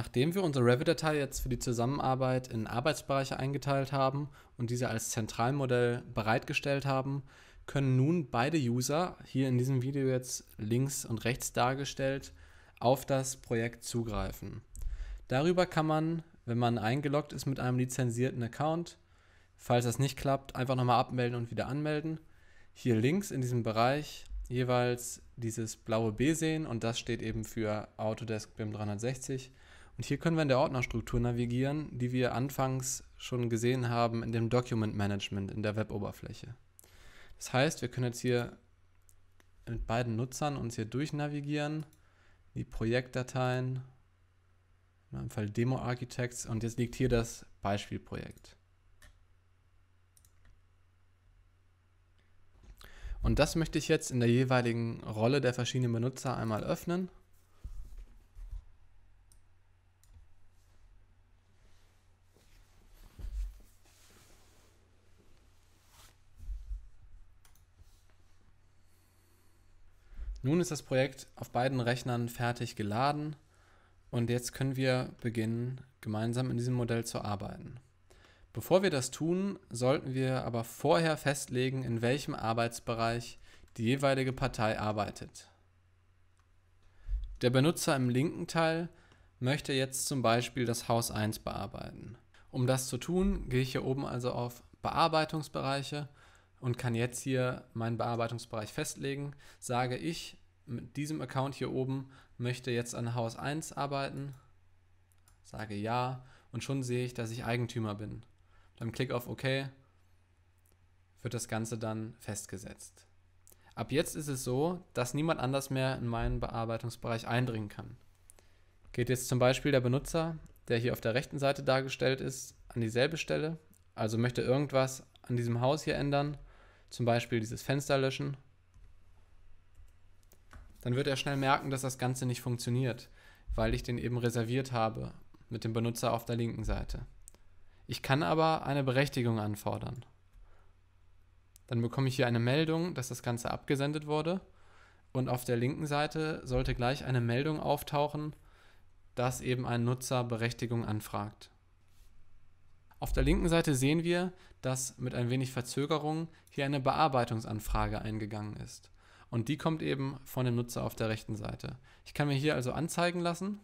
Nachdem wir unsere Revit-Datei jetzt für die Zusammenarbeit in Arbeitsbereiche eingeteilt haben und diese als Zentralmodell bereitgestellt haben, können nun beide User, hier in diesem Video jetzt links und rechts dargestellt, auf das Projekt zugreifen. Darüber kann man, wenn man eingeloggt ist mit einem lizenzierten Account, falls das nicht klappt, einfach nochmal abmelden und wieder anmelden. Hier links in diesem Bereich jeweils dieses blaue B sehen und das steht eben für Autodesk BIM 360. Und hier können wir in der Ordnerstruktur navigieren, die wir anfangs schon gesehen haben in dem Document Management in der Web-Oberfläche. Das heißt, wir können jetzt hier mit beiden Nutzern uns hier durchnavigieren, die Projektdateien, in meinem Fall Demo Architects und jetzt liegt hier das Beispielprojekt. Und das möchte ich jetzt in der jeweiligen Rolle der verschiedenen Benutzer einmal öffnen Nun ist das Projekt auf beiden Rechnern fertig geladen und jetzt können wir beginnen, gemeinsam in diesem Modell zu arbeiten. Bevor wir das tun, sollten wir aber vorher festlegen, in welchem Arbeitsbereich die jeweilige Partei arbeitet. Der Benutzer im linken Teil möchte jetzt zum Beispiel das Haus 1 bearbeiten. Um das zu tun, gehe ich hier oben also auf Bearbeitungsbereiche und kann jetzt hier meinen Bearbeitungsbereich festlegen, sage ich mit diesem Account hier oben möchte jetzt an Haus 1 arbeiten, sage ja und schon sehe ich, dass ich Eigentümer bin. Beim klick auf OK, wird das Ganze dann festgesetzt. Ab jetzt ist es so, dass niemand anders mehr in meinen Bearbeitungsbereich eindringen kann. Geht jetzt zum Beispiel der Benutzer, der hier auf der rechten Seite dargestellt ist, an dieselbe Stelle, also möchte irgendwas an diesem Haus hier ändern, zum Beispiel dieses Fenster löschen dann wird er schnell merken, dass das Ganze nicht funktioniert, weil ich den eben reserviert habe mit dem Benutzer auf der linken Seite. Ich kann aber eine Berechtigung anfordern. Dann bekomme ich hier eine Meldung, dass das Ganze abgesendet wurde und auf der linken Seite sollte gleich eine Meldung auftauchen, dass eben ein Nutzer Berechtigung anfragt. Auf der linken Seite sehen wir, dass mit ein wenig Verzögerung hier eine Bearbeitungsanfrage eingegangen ist. Und die kommt eben von dem Nutzer auf der rechten Seite. Ich kann mir hier also anzeigen lassen,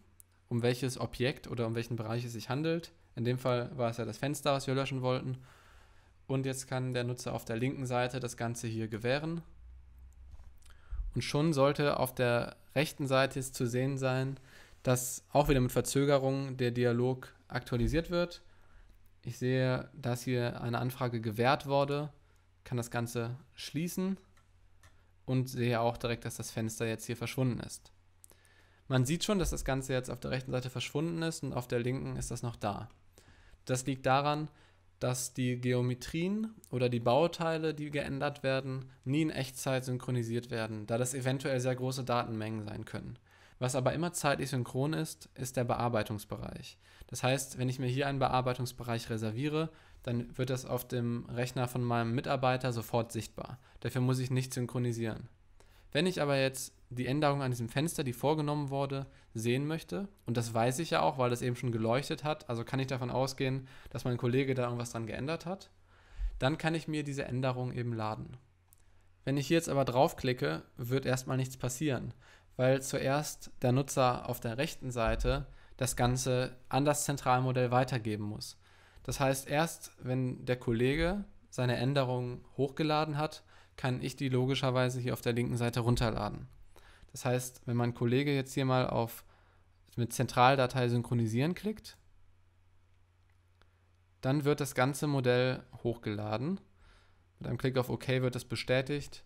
um welches Objekt oder um welchen Bereich es sich handelt. In dem Fall war es ja das Fenster, was wir löschen wollten. Und jetzt kann der Nutzer auf der linken Seite das Ganze hier gewähren. Und schon sollte auf der rechten Seite jetzt zu sehen sein, dass auch wieder mit Verzögerung der Dialog aktualisiert wird. Ich sehe, dass hier eine Anfrage gewährt wurde, kann das Ganze schließen und sehe auch direkt, dass das Fenster jetzt hier verschwunden ist. Man sieht schon, dass das Ganze jetzt auf der rechten Seite verschwunden ist und auf der linken ist das noch da. Das liegt daran, dass die Geometrien oder die Bauteile, die geändert werden, nie in Echtzeit synchronisiert werden, da das eventuell sehr große Datenmengen sein können. Was aber immer zeitlich synchron ist, ist der Bearbeitungsbereich. Das heißt, wenn ich mir hier einen Bearbeitungsbereich reserviere, dann wird das auf dem Rechner von meinem Mitarbeiter sofort sichtbar. Dafür muss ich nicht synchronisieren. Wenn ich aber jetzt die Änderung an diesem Fenster, die vorgenommen wurde, sehen möchte, und das weiß ich ja auch, weil das eben schon geleuchtet hat, also kann ich davon ausgehen, dass mein Kollege da irgendwas dran geändert hat, dann kann ich mir diese Änderung eben laden. Wenn ich hier jetzt aber draufklicke, wird erstmal nichts passieren weil zuerst der Nutzer auf der rechten Seite das Ganze an das Zentralmodell weitergeben muss. Das heißt, erst wenn der Kollege seine Änderungen hochgeladen hat, kann ich die logischerweise hier auf der linken Seite runterladen. Das heißt, wenn mein Kollege jetzt hier mal auf mit Zentraldatei synchronisieren klickt, dann wird das ganze Modell hochgeladen. Mit einem Klick auf OK wird das bestätigt.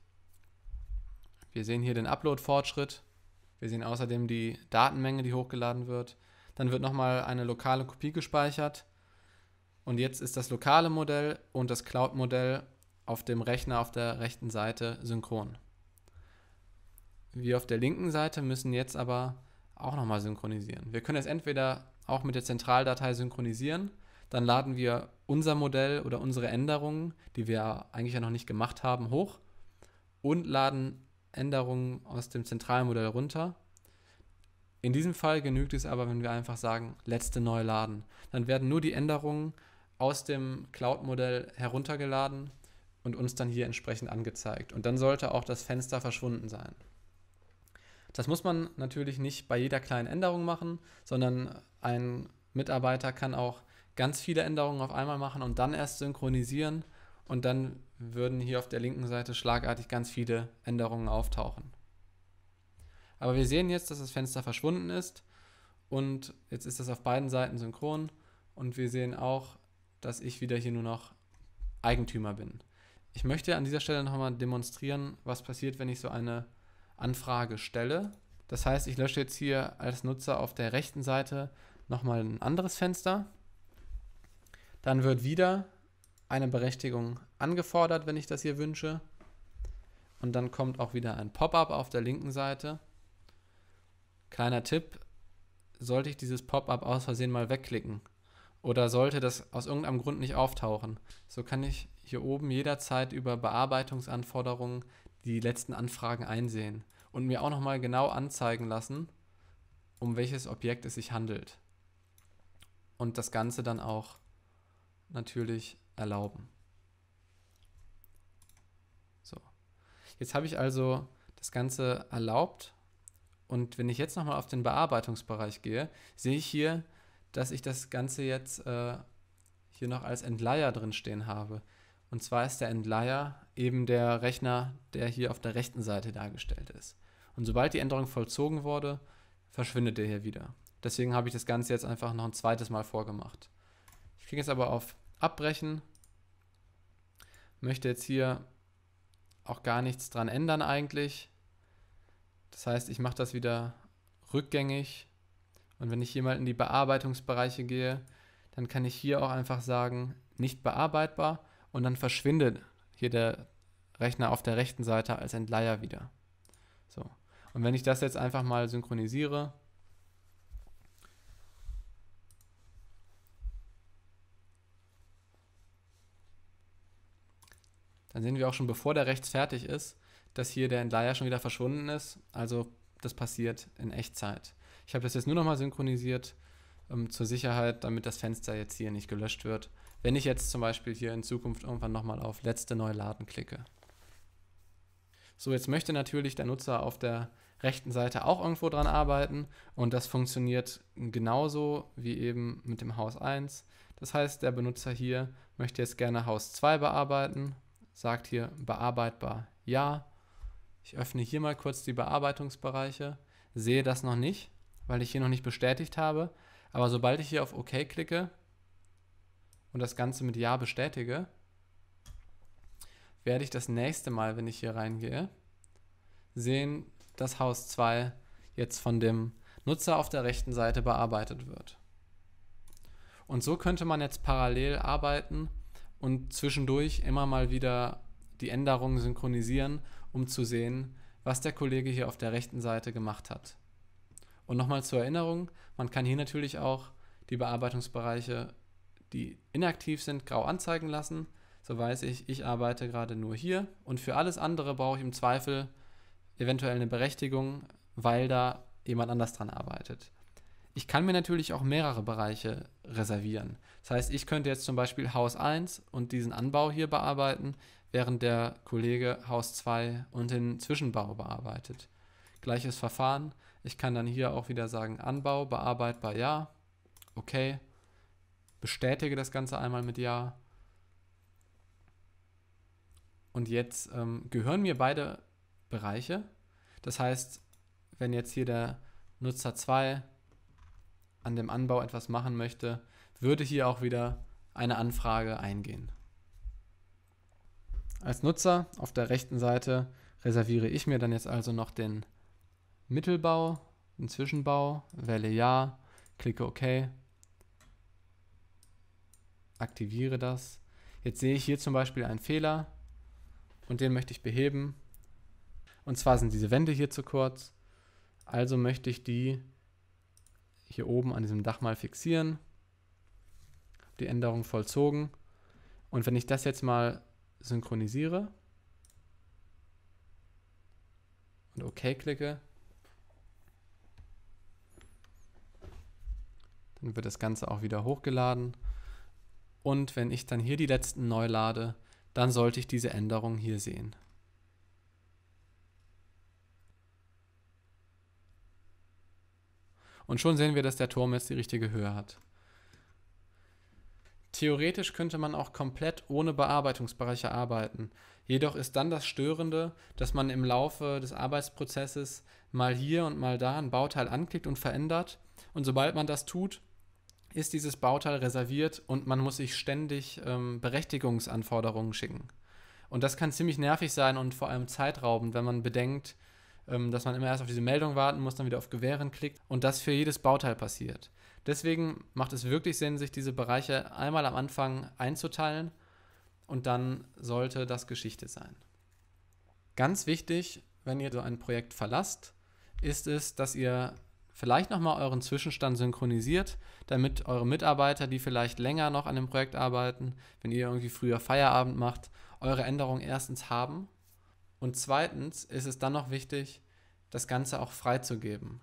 Wir sehen hier den Upload-Fortschritt. Wir sehen außerdem die Datenmenge, die hochgeladen wird. Dann wird nochmal eine lokale Kopie gespeichert. Und jetzt ist das lokale Modell und das Cloud-Modell auf dem Rechner auf der rechten Seite synchron. Wir auf der linken Seite müssen jetzt aber auch nochmal synchronisieren. Wir können es entweder auch mit der Zentraldatei synchronisieren, dann laden wir unser Modell oder unsere Änderungen, die wir eigentlich ja noch nicht gemacht haben, hoch und laden Änderungen aus dem zentralen Modell runter. In diesem Fall genügt es aber, wenn wir einfach sagen, letzte neu laden. Dann werden nur die Änderungen aus dem Cloud-Modell heruntergeladen und uns dann hier entsprechend angezeigt. Und dann sollte auch das Fenster verschwunden sein. Das muss man natürlich nicht bei jeder kleinen Änderung machen, sondern ein Mitarbeiter kann auch ganz viele Änderungen auf einmal machen und dann erst synchronisieren und dann würden hier auf der linken Seite schlagartig ganz viele Änderungen auftauchen. Aber wir sehen jetzt, dass das Fenster verschwunden ist und jetzt ist das auf beiden Seiten synchron und wir sehen auch, dass ich wieder hier nur noch Eigentümer bin. Ich möchte an dieser Stelle nochmal demonstrieren, was passiert, wenn ich so eine Anfrage stelle. Das heißt, ich lösche jetzt hier als Nutzer auf der rechten Seite nochmal ein anderes Fenster. Dann wird wieder eine Berechtigung angefordert, wenn ich das hier wünsche. Und dann kommt auch wieder ein Pop-up auf der linken Seite. Kleiner Tipp, sollte ich dieses Pop-up aus Versehen mal wegklicken oder sollte das aus irgendeinem Grund nicht auftauchen, so kann ich hier oben jederzeit über Bearbeitungsanforderungen die letzten Anfragen einsehen und mir auch nochmal genau anzeigen lassen, um welches Objekt es sich handelt. Und das Ganze dann auch natürlich erlauben. Jetzt habe ich also das Ganze erlaubt und wenn ich jetzt nochmal auf den Bearbeitungsbereich gehe, sehe ich hier, dass ich das Ganze jetzt äh, hier noch als Entleier drin stehen habe. Und zwar ist der Entleier eben der Rechner, der hier auf der rechten Seite dargestellt ist. Und sobald die Änderung vollzogen wurde, verschwindet der hier wieder. Deswegen habe ich das Ganze jetzt einfach noch ein zweites Mal vorgemacht. Ich klicke jetzt aber auf Abbrechen, möchte jetzt hier auch gar nichts dran ändern eigentlich. Das heißt, ich mache das wieder rückgängig. Und wenn ich jemals in die Bearbeitungsbereiche gehe, dann kann ich hier auch einfach sagen, nicht bearbeitbar. Und dann verschwindet hier der Rechner auf der rechten Seite als Entleiher wieder. So. Und wenn ich das jetzt einfach mal synchronisiere, Dann sehen wir auch schon, bevor der rechts fertig ist, dass hier der Entleiher schon wieder verschwunden ist. Also das passiert in Echtzeit. Ich habe das jetzt nur nochmal synchronisiert ähm, zur Sicherheit, damit das Fenster jetzt hier nicht gelöscht wird. Wenn ich jetzt zum Beispiel hier in Zukunft irgendwann nochmal auf Letzte neu laden klicke. So, jetzt möchte natürlich der Nutzer auf der rechten Seite auch irgendwo dran arbeiten und das funktioniert genauso wie eben mit dem Haus 1. Das heißt, der Benutzer hier möchte jetzt gerne Haus 2 bearbeiten sagt hier bearbeitbar ja. Ich öffne hier mal kurz die Bearbeitungsbereiche, sehe das noch nicht, weil ich hier noch nicht bestätigt habe. Aber sobald ich hier auf OK klicke und das Ganze mit Ja bestätige, werde ich das nächste Mal, wenn ich hier reingehe, sehen, dass Haus 2 jetzt von dem Nutzer auf der rechten Seite bearbeitet wird. Und so könnte man jetzt parallel arbeiten und zwischendurch immer mal wieder die Änderungen synchronisieren, um zu sehen, was der Kollege hier auf der rechten Seite gemacht hat. Und nochmal zur Erinnerung, man kann hier natürlich auch die Bearbeitungsbereiche, die inaktiv sind, grau anzeigen lassen. So weiß ich, ich arbeite gerade nur hier und für alles andere brauche ich im Zweifel eventuell eine Berechtigung, weil da jemand anders dran arbeitet. Ich kann mir natürlich auch mehrere Bereiche reservieren. Das heißt, ich könnte jetzt zum Beispiel Haus 1 und diesen Anbau hier bearbeiten, während der Kollege Haus 2 und den Zwischenbau bearbeitet. Gleiches Verfahren. Ich kann dann hier auch wieder sagen Anbau, bearbeitbar ja. Okay. Bestätige das Ganze einmal mit ja. Und jetzt ähm, gehören mir beide Bereiche. Das heißt, wenn jetzt hier der Nutzer 2 an dem Anbau etwas machen möchte, würde hier auch wieder eine Anfrage eingehen. Als Nutzer auf der rechten Seite reserviere ich mir dann jetzt also noch den Mittelbau, den Zwischenbau, wähle Ja, klicke OK, aktiviere das. Jetzt sehe ich hier zum Beispiel einen Fehler und den möchte ich beheben. Und zwar sind diese Wände hier zu kurz, also möchte ich die hier oben an diesem Dach mal fixieren. Die Änderung vollzogen. Und wenn ich das jetzt mal synchronisiere und OK klicke, dann wird das Ganze auch wieder hochgeladen. Und wenn ich dann hier die letzten neu lade, dann sollte ich diese Änderung hier sehen. Und schon sehen wir, dass der Turm jetzt die richtige Höhe hat. Theoretisch könnte man auch komplett ohne Bearbeitungsbereiche arbeiten. Jedoch ist dann das Störende, dass man im Laufe des Arbeitsprozesses mal hier und mal da ein Bauteil anklickt und verändert. Und sobald man das tut, ist dieses Bauteil reserviert und man muss sich ständig ähm, Berechtigungsanforderungen schicken. Und das kann ziemlich nervig sein und vor allem zeitraubend, wenn man bedenkt, ähm, dass man immer erst auf diese Meldung warten muss, dann wieder auf Gewähren klickt und das für jedes Bauteil passiert. Deswegen macht es wirklich Sinn, sich diese Bereiche einmal am Anfang einzuteilen und dann sollte das Geschichte sein. Ganz wichtig, wenn ihr so ein Projekt verlasst, ist es, dass ihr vielleicht nochmal euren Zwischenstand synchronisiert, damit eure Mitarbeiter, die vielleicht länger noch an dem Projekt arbeiten, wenn ihr irgendwie früher Feierabend macht, eure Änderungen erstens haben und zweitens ist es dann noch wichtig, das Ganze auch freizugeben.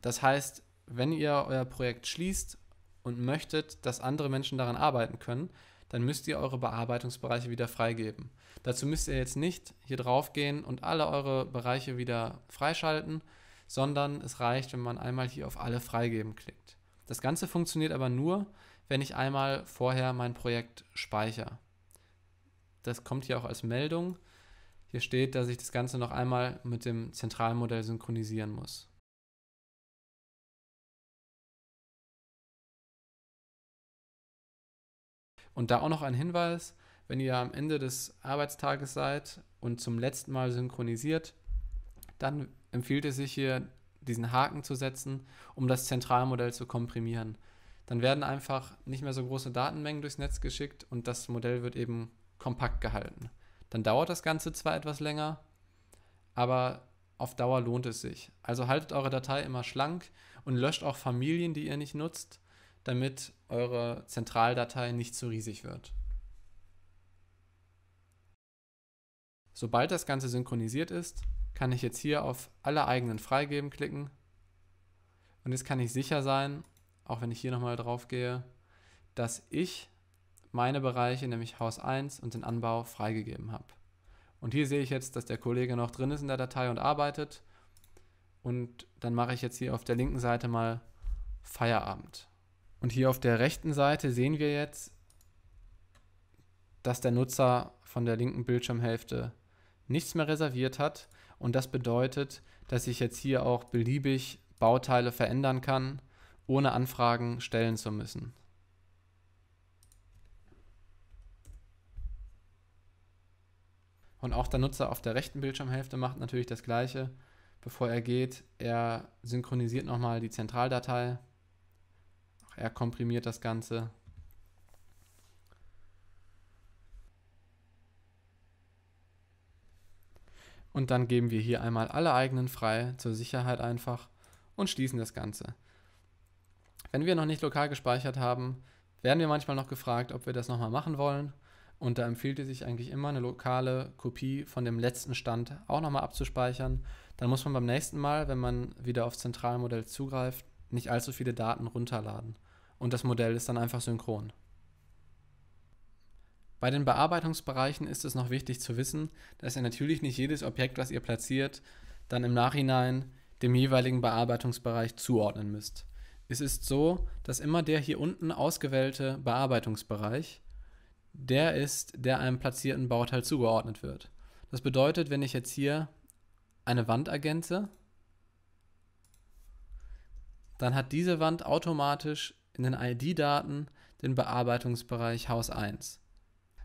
Das heißt, wenn ihr euer Projekt schließt und möchtet, dass andere Menschen daran arbeiten können, dann müsst ihr eure Bearbeitungsbereiche wieder freigeben. Dazu müsst ihr jetzt nicht hier drauf gehen und alle eure Bereiche wieder freischalten, sondern es reicht, wenn man einmal hier auf alle freigeben klickt. Das Ganze funktioniert aber nur, wenn ich einmal vorher mein Projekt speichere. Das kommt hier auch als Meldung. Hier steht, dass ich das Ganze noch einmal mit dem Zentralmodell synchronisieren muss. Und da auch noch ein Hinweis, wenn ihr am Ende des Arbeitstages seid und zum letzten Mal synchronisiert, dann empfiehlt es sich hier, diesen Haken zu setzen, um das Zentralmodell zu komprimieren. Dann werden einfach nicht mehr so große Datenmengen durchs Netz geschickt und das Modell wird eben kompakt gehalten dann dauert das Ganze zwar etwas länger, aber auf Dauer lohnt es sich. Also haltet eure Datei immer schlank und löscht auch Familien, die ihr nicht nutzt, damit eure Zentraldatei nicht zu riesig wird. Sobald das Ganze synchronisiert ist, kann ich jetzt hier auf alle eigenen freigeben klicken. Und jetzt kann ich sicher sein, auch wenn ich hier nochmal drauf gehe, dass ich meine Bereiche, nämlich Haus 1 und den Anbau, freigegeben habe. Und hier sehe ich jetzt, dass der Kollege noch drin ist in der Datei und arbeitet. Und dann mache ich jetzt hier auf der linken Seite mal Feierabend. Und hier auf der rechten Seite sehen wir jetzt, dass der Nutzer von der linken Bildschirmhälfte nichts mehr reserviert hat. Und das bedeutet, dass ich jetzt hier auch beliebig Bauteile verändern kann, ohne Anfragen stellen zu müssen. Und auch der Nutzer auf der rechten Bildschirmhälfte macht natürlich das gleiche. Bevor er geht, er synchronisiert nochmal die Zentraldatei. er komprimiert das Ganze. Und dann geben wir hier einmal alle eigenen frei, zur Sicherheit einfach, und schließen das Ganze. Wenn wir noch nicht lokal gespeichert haben, werden wir manchmal noch gefragt, ob wir das nochmal machen wollen. Und da empfiehlt es sich eigentlich immer, eine lokale Kopie von dem letzten Stand auch nochmal abzuspeichern. Dann muss man beim nächsten Mal, wenn man wieder aufs Zentralmodell zugreift, nicht allzu viele Daten runterladen. Und das Modell ist dann einfach synchron. Bei den Bearbeitungsbereichen ist es noch wichtig zu wissen, dass ihr natürlich nicht jedes Objekt, was ihr platziert, dann im Nachhinein dem jeweiligen Bearbeitungsbereich zuordnen müsst. Es ist so, dass immer der hier unten ausgewählte Bearbeitungsbereich der ist, der einem platzierten Bauteil zugeordnet wird. Das bedeutet, wenn ich jetzt hier eine Wand ergänze, dann hat diese Wand automatisch in den ID-Daten den Bearbeitungsbereich Haus 1.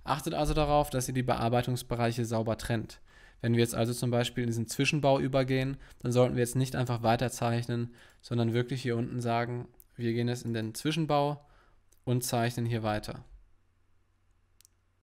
Achtet also darauf, dass ihr die Bearbeitungsbereiche sauber trennt. Wenn wir jetzt also zum Beispiel in diesen Zwischenbau übergehen, dann sollten wir jetzt nicht einfach weiterzeichnen, sondern wirklich hier unten sagen, wir gehen jetzt in den Zwischenbau und zeichnen hier weiter.